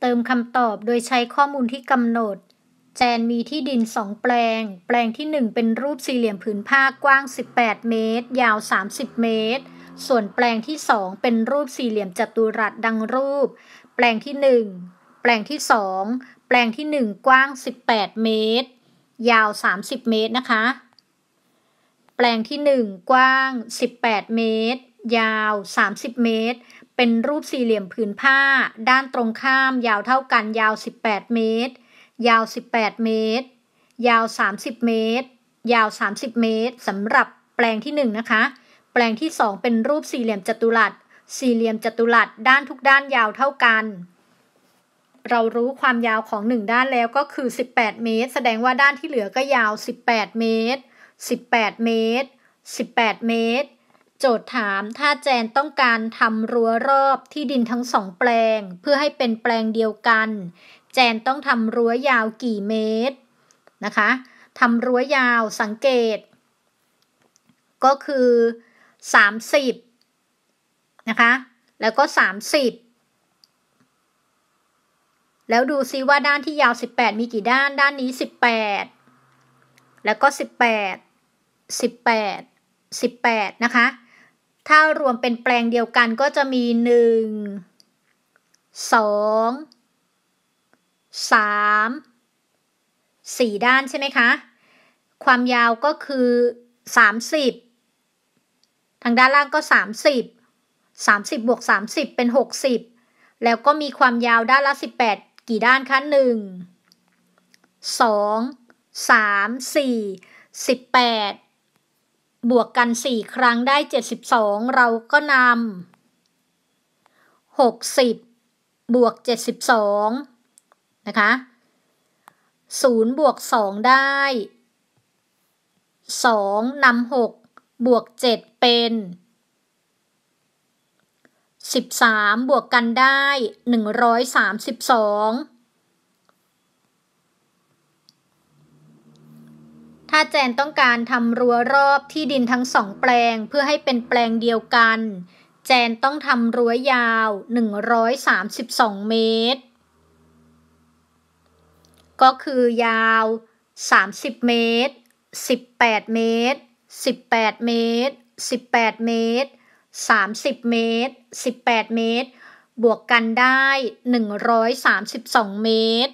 เติมคำตอบโดยใช้ข้อมูลที่กำหนด แจนมีที่ดินสองแปลง แปลงที่ 1 เป็นรูปสี่เหลี่ยมผืนผ้ากว้าง 18 เมตร ยาว 30 เมตร ส่วนแปลงที่ 2 เป็นรูปสี่เหลี่ยมจัตุรัสดังรูป แปลงที่ 1 แปลงที่ 2 แปลงที่ 1 กว้าง 18 เมตร ยาว 30 เมตรนะคะ แปลงที่ 1 กว้าง 18 เมตร ยาว 30 เมตรเป็นรูปสี่เหลี่ยมผืนผ้า ด้านตรงข้าม ยาวเท่ากัน ยาว 18 เมตร ยาว 18 เมตร ยาว 30 เมตร ยาว 30 เมตรสำหรับแปลงที่ 1 นะคะ แปลงที่ 2 เป็นรูปสี่เหลี่ยมจัตุรัส สี่เหลี่ยมจัตุรัส ด้านทุกด้านยาวเท่ากัน เรารู้ความยาวของ 1 ด้านแล้วก็คือ 18 เมตร แสดงว่าด้านที่เหลือก็ยาว 18 เมตร 18 เมตร 18 เมตรโจทย์ถามถ้าแจนต้องการทำรั้วรอบที่ดินทั้งสองแปลงเพื่อให้เป็นแปลงเดียวกัน แจนต้องทำรั้วยาวกี่เมตรนะคะทำรั้วยาวสังเกตก็คือ 30 นะคะ แล้วก็ 30 แล้วดูซิว่าด้านที่ยาว 18 มีกี่ด้านด้านนี้ 18 แล้วก็ 18 18 18 นะคะถ้ารวมเป็นแปลงเดียวกันก็จะมี 1 2 3 4 ด้านใช่ไหมคะ ความยาวก็คือ 30 ทางด้านล่างก็ 30 30 บวก 30 เป็น 60 แล้วก็มีความยาวด้านละ 18 กี่ด้านคะ1 2 3 4 18บวกกัน 4 ครั้งได้ 72 เราก็นำ60 บวก 72นะคะ0บวก2 ได้ 2นำ6บวก 7 เป็น 13 บวกกันได้ 132าแจนต้องการทำรั้วรอบที่ดินทั้งสองแปลงเพื่อให้เป็นแปลงเดียวกัน แจนต้องทำรั้วยาว 132 เมตร ก็คือยาว 30 เมตร 18 เมตร 18 เมตร 18 เมตร 30 เมตร 18 เมตร บวกกันได้ 132 เมตร